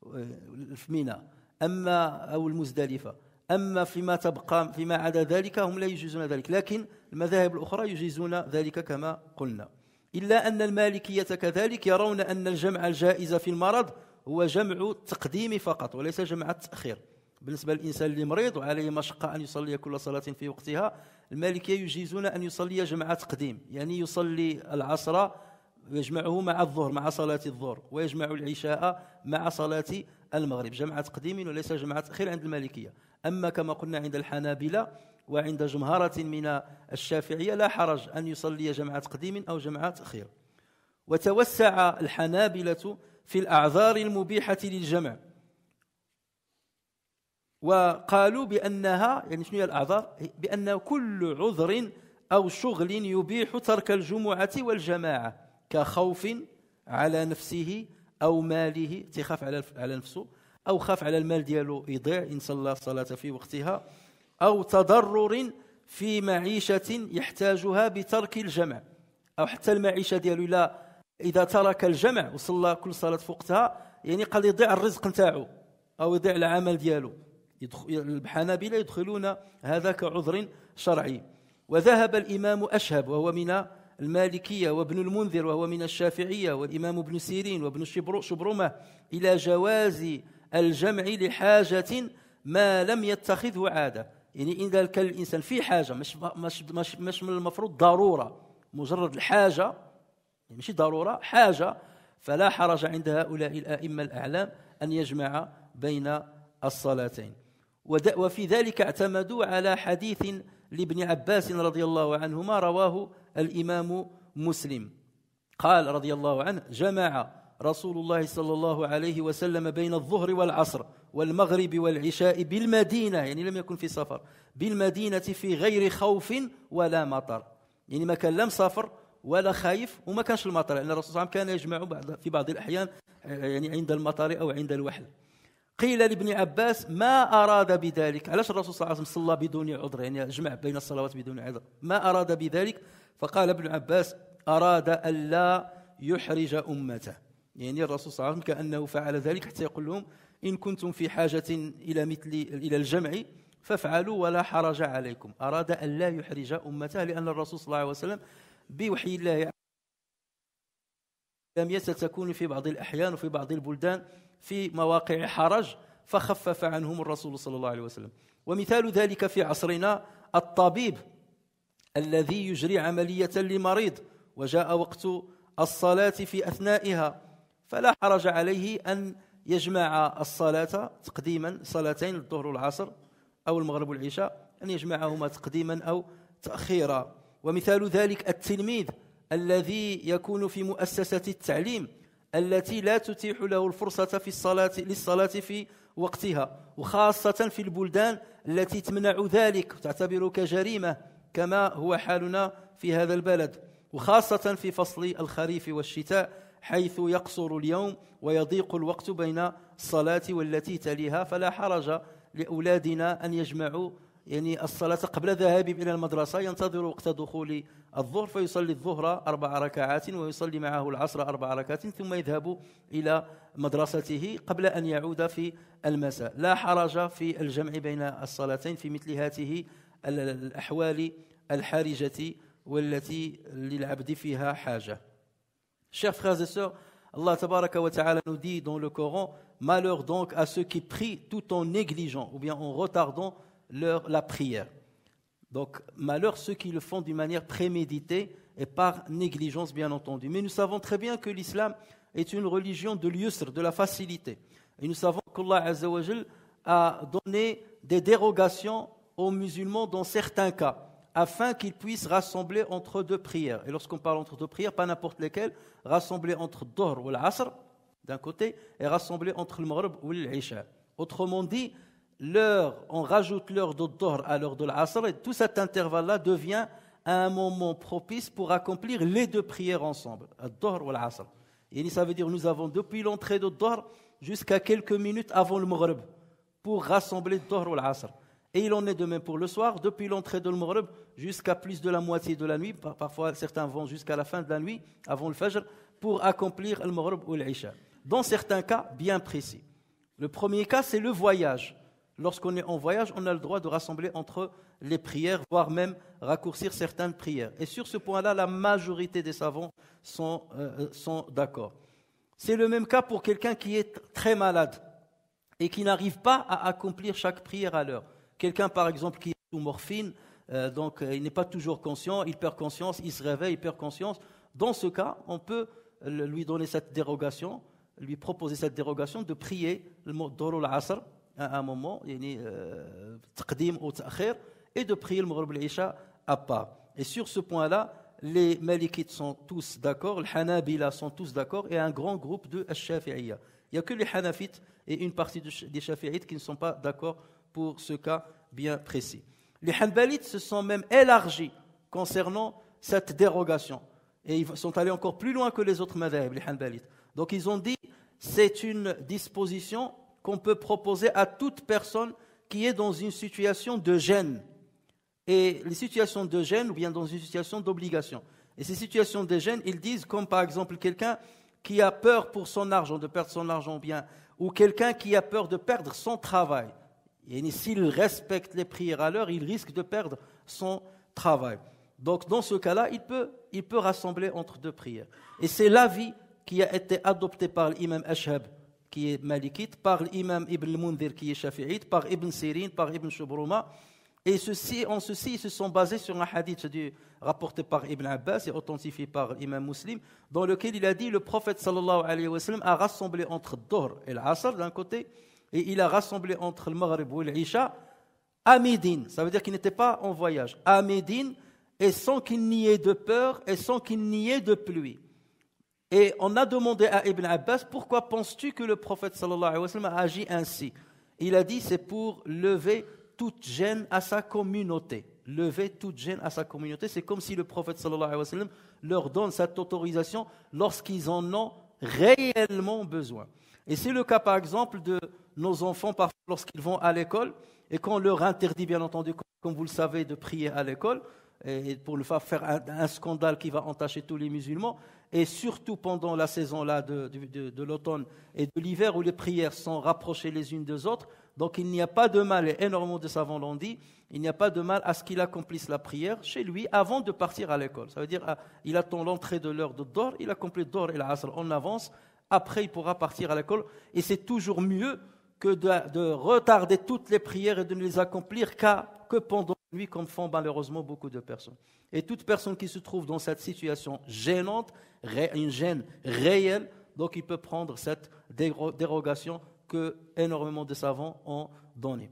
آه، في ميناء أما أو المزدلفة أما فيما تبقى فيما عدا ذلك هم لا يجيزون ذلك لكن المذاهب الأخرى يجيزون ذلك كما قلنا إلا أن المالكية كذلك يرون أن الجمع الجائز في المرض هو جمع التقديم فقط وليس جمع التأخير بالنسبة للإنسان اللي مريض وعليه مشقة أن يصلي كل صلاة في وقتها المالكية يجيزون أن يصلي جمع تقديم يعني يصلي العصر ويجمعه مع الظهر مع صلاة الظهر ويجمع العشاء مع صلاة المغرب جمع تقديم وليس جمع تأخير عند المالكية أما كما قلنا عند الحنابلة وعند جمهرة من الشافعية لا حرج أن يصلي جمعة قديم أو جمعة خير وتوسع الحنابلة في الأعذار المبيحة للجمع وقالوا بأنها يعني شنو هي الأعذار؟ بأن كل عذر أو شغل يبيح ترك الجمعة والجماعة كخوف على نفسه أو ماله تخاف على نفسه او خاف على المال ديالو يضيع ان صلى الصلاه في وقتها او تضرر في معيشه يحتاجها بترك الجمع او حتى المعيشه ديالو لا اذا ترك الجمع وصلى كل صلاه في وقتها يعني قد يضيع الرزق نتاعو او يضيع العمل ديالو الحنابلة يدخلون هذا كعذر شرعي وذهب الإمام أشهب وهو من المالكية وابن المنذر وهو من الشافعية والإمام ابن سيرين وابن شبرمة إلى جواز الجمع لحاجة ما لم يتخذه عادة يعني إذا كان الإنسان في حاجة مش مش مش, مش من المفروض ضرورة مجرد الحاجة يعني مش ضرورة حاجة فلا حرج عند هؤلاء الأئمة الأعلام أن يجمع بين الصلاتين وفي ذلك اعتمدوا على حديث لابن عباس رضي الله عنهما رواه الإمام مسلم قال رضي الله عنه جمع رسول الله صلى الله عليه وسلم بين الظهر والعصر والمغرب والعشاء بالمدينة يعني لم يكن في سفر بالمدينة في غير خوف ولا مطر يعني ما كان لا مسافر ولا خايف وما كانش المطر لأن يعني الرسول صلى الله عليه وسلم كان يجمع بعض في بعض الأحيان آه، يعني عند المطر أو عند الوحل قيل لابن عباس ما أراد بذلك علاش الرسول صلى الله عليه وسلم صلى بدون عذر يعني جمع بين الصلوات بدون عذر ما أراد بذلك فقال ابن عباس أراد ألا يحرج أمته يعني الرسول صلى الله عليه وسلم كأنه فعل ذلك حتى يقول لهم إن كنتم في حاجة إلى مثل إلى الجمع فافعلوا ولا حرج عليكم أراد أن لا يحرج أمته لأن الرسول صلى الله عليه وسلم بوحي الله يعني لم تكون في بعض الأحيان وفي بعض البلدان في مواقع حرج فخفف عنهم الرسول صلى الله عليه وسلم ومثال ذلك في عصرنا الطبيب الذي يجري عملية لمريض وجاء وقت الصلاة في أثنائها فلا حرج عليه أن يجمع الصلاة تقديما صلاتين الظهر والعصر أو المغرب والعشاء أن يجمعهما تقديما أو تأخيرا ومثال ذلك التلميذ الذي يكون في مؤسسة التعليم التي لا تتيح له الفرصة في الصلاة للصلاة في وقتها وخاصة في البلدان التي تمنع ذلك وتعتبره كجريمة كما هو حالنا في هذا البلد وخاصة في فصل الخريف والشتاء حيث يقصر اليوم ويضيق الوقت بين الصلاة والتي تليها فلا حرج لأولادنا أن يجمعوا يعني الصلاة قبل ذهابهم إلى المدرسة ينتظر وقت دخول الظهر فيصلي الظهر أربع ركعات ويصلي معه العصر أربع ركعات ثم يذهب إلى مدرسته قبل أن يعود في المساء لا حرج في الجمع بين الصلاتين في مثل هاته الأحوال الحرجة والتي للعبد فيها حاجه Chers frères et sœurs, Allah ta'ala nous dit dans le Coran Malheur donc à ceux qui prient tout en négligeant ou bien en retardant leur, la prière. Donc, malheur ceux qui le font d'une manière préméditée et par négligence, bien entendu. Mais nous savons très bien que l'islam est une religion de l'yusr, de la facilité. Et nous savons qu'Allah a donné des dérogations aux musulmans dans certains cas afin qu'ils puissent rassembler entre deux prières. Et lorsqu'on parle entre deux prières, pas n'importe lesquelles, rassembler entre Dor ou l'Asr d'un côté et rassembler entre le Maghrib ou l'Isha. Autrement dit, l'heure, on rajoute l'heure de Dor à l'heure de l'Asr et tout cet intervalle-là devient un moment propice pour accomplir les deux prières ensemble, Dor ou l'Asr. Et ça veut dire nous avons depuis l'entrée de Dor jusqu'à quelques minutes avant le Maghrib pour rassembler Dor ou l'Asr. Et il en est de même pour le soir, depuis l'entrée de l'morob, jusqu'à plus de la moitié de la nuit, parfois certains vont jusqu'à la fin de la nuit, avant le Fajr, pour accomplir l'morob ou l'Isha. Dans certains cas bien précis. Le premier cas, c'est le voyage. Lorsqu'on est en voyage, on a le droit de rassembler entre les prières, voire même raccourcir certaines prières. Et sur ce point-là, la majorité des savants sont euh, euh, d'accord. C'est le même cas pour quelqu'un qui est très malade et qui n'arrive pas à accomplir chaque prière à l'heure. Quelqu'un, par exemple, qui est sous morphine, euh, donc euh, il n'est pas toujours conscient, il perd conscience, il se réveille, il perd conscience. Dans ce cas, on peut euh, lui donner cette dérogation, lui proposer cette dérogation de prier le Dorul Asr à un moment, et de prier le Maghrib al-Isha à part. Et sur ce point-là, les Malikites sont tous d'accord, les Hanabila sont tous d'accord, et un grand groupe de Shafi'iyah. Il n'y a que les Hanafites et une partie des Shafi'ites qui ne sont pas d'accord pour ce cas bien précis. Les Hanbalites se sont même élargis concernant cette dérogation. Et ils sont allés encore plus loin que les autres madhab, les Hanbalites. Donc ils ont dit, c'est une disposition qu'on peut proposer à toute personne qui est dans une situation de gêne. Et les situations de gêne, ou bien dans une situation d'obligation. Et ces situations de gêne, ils disent, comme par exemple quelqu'un qui a peur pour son argent, de perdre son argent bien, ou quelqu'un qui a peur de perdre son travail, et s'il respecte les prières à l'heure, il risque de perdre son travail. Donc dans ce cas-là, il peut, il peut rassembler entre deux prières. Et c'est l'avis qui a été adopté par l'imam Ashab, qui est malikite, par l'imam Ibn Mundir, qui est shafi'ite, par Ibn Sirin, par Ibn Shubruma. Et ceci, en ceci, ils se sont basés sur un hadith rapporté par Ibn Abbas et authentifié par l'imam Muslim, dans lequel il a dit le prophète sallallahu alayhi wa sallam a rassemblé entre Dor et l'Asr d'un côté, et il a rassemblé entre le Maghreb et l'Isha à Médine. Ça veut dire qu'il n'était pas en voyage. À Médine, et sans qu'il n'y ait de peur et sans qu'il n'y ait de pluie. Et on a demandé à Ibn Abbas pourquoi penses-tu que le prophète alayhi wa sallam a agi ainsi Il a dit c'est pour lever toute gêne à sa communauté. Lever toute gêne à sa communauté, c'est comme si le prophète alayhi wa sallam leur donne cette autorisation lorsqu'ils en ont réellement besoin. Et c'est le cas par exemple de nos enfants parfois lorsqu'ils vont à l'école et qu'on leur interdit, bien entendu, comme vous le savez, de prier à l'école, et pour pas faire un, scandale qui va entacher tous les musulmans, et surtout pendant la saison là de, l'automne et de l'hiver où les prières sont rapprochées les unes des autres. Donc il n'y a pas de mal, et énormément de savants l'ont dit, il n'y a pas de mal à ce qu'il accomplisse la prière chez lui avant de partir à l'école. Ça veut dire, ah, il attend l'entrée de l'heure de Dor, il accomplit Dor et la en avance, après il pourra partir à l'école, et c'est toujours mieux que de, retarder toutes les prières et de ne les accomplir qu'à, que pendant la nuit, comme font malheureusement beaucoup de personnes. Et toute personne qui se trouve dans cette situation gênante, une gêne réelle, donc il peut prendre cette dérogation que énormément de savants ont donnée.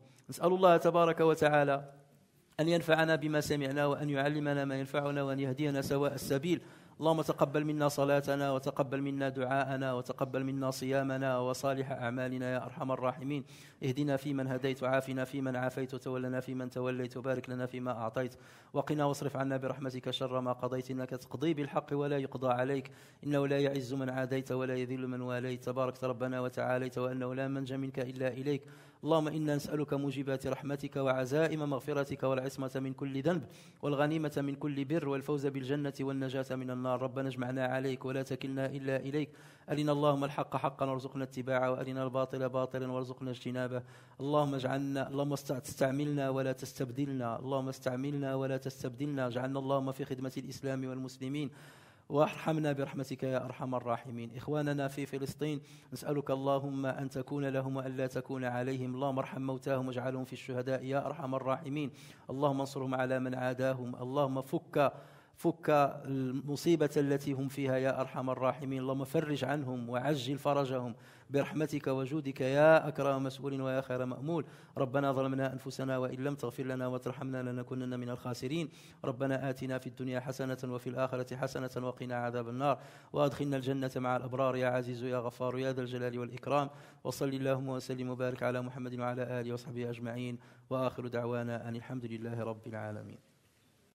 اللهم تقبل منا صلاتنا وتقبل منا دعاءنا وتقبل منا صيامنا وصالح أعمالنا يا أرحم الراحمين اهدنا فيمن هديت وعافنا فيمن عافيت وتولنا فيمن توليت وبارك لنا فيما أعطيت وقنا واصرف عنا برحمتك شر ما قضيت إنك تقضي بالحق ولا يقضى عليك إنه لا يعز من عاديت ولا يذل من واليت تبارك ربنا وتعاليت وأنه لا منجى منك إلا إليك اللهم إنا نسألك موجبات رحمتك وعزائم مغفرتك والعصمة من كل ذنب والغنيمة من كل بر والفوز بالجنة والنجاة من النار ربنا اجمعنا عليك ولا تكلنا إلا إليك أرنا اللهم الحق حقا وارزقنا اتباعه وأرنا الباطل باطلا وارزقنا اجتنابه اللهم اجعلنا اللهم استعملنا ولا تستبدلنا اللهم استعملنا ولا تستبدلنا اجعلنا اللهم في خدمة الإسلام والمسلمين وارحمنا برحمتك يا ارحم الراحمين اخواننا في فلسطين نسالك اللهم ان تكون لهم والا تكون عليهم اللهم ارحم موتاهم واجعلهم في الشهداء يا ارحم الراحمين اللهم انصرهم على من عاداهم اللهم فك فك المصيبة التي هم فيها يا أرحم الراحمين اللهم فرج عنهم وعجل فرجهم برحمتك وجودك يا أكرم مسؤول ويا خير مأمول ربنا ظلمنا أنفسنا وإن لم تغفر لنا وترحمنا لنكونن من الخاسرين ربنا آتنا في الدنيا حسنة وفي الآخرة حسنة وقنا عذاب النار وأدخلنا الجنة مع الأبرار يا عزيز يا غفار يا ذا الجلال والإكرام وصل اللهم وسلم وبارك على محمد وعلى آله وصحبه أجمعين وآخر دعوانا أن الحمد لله رب العالمين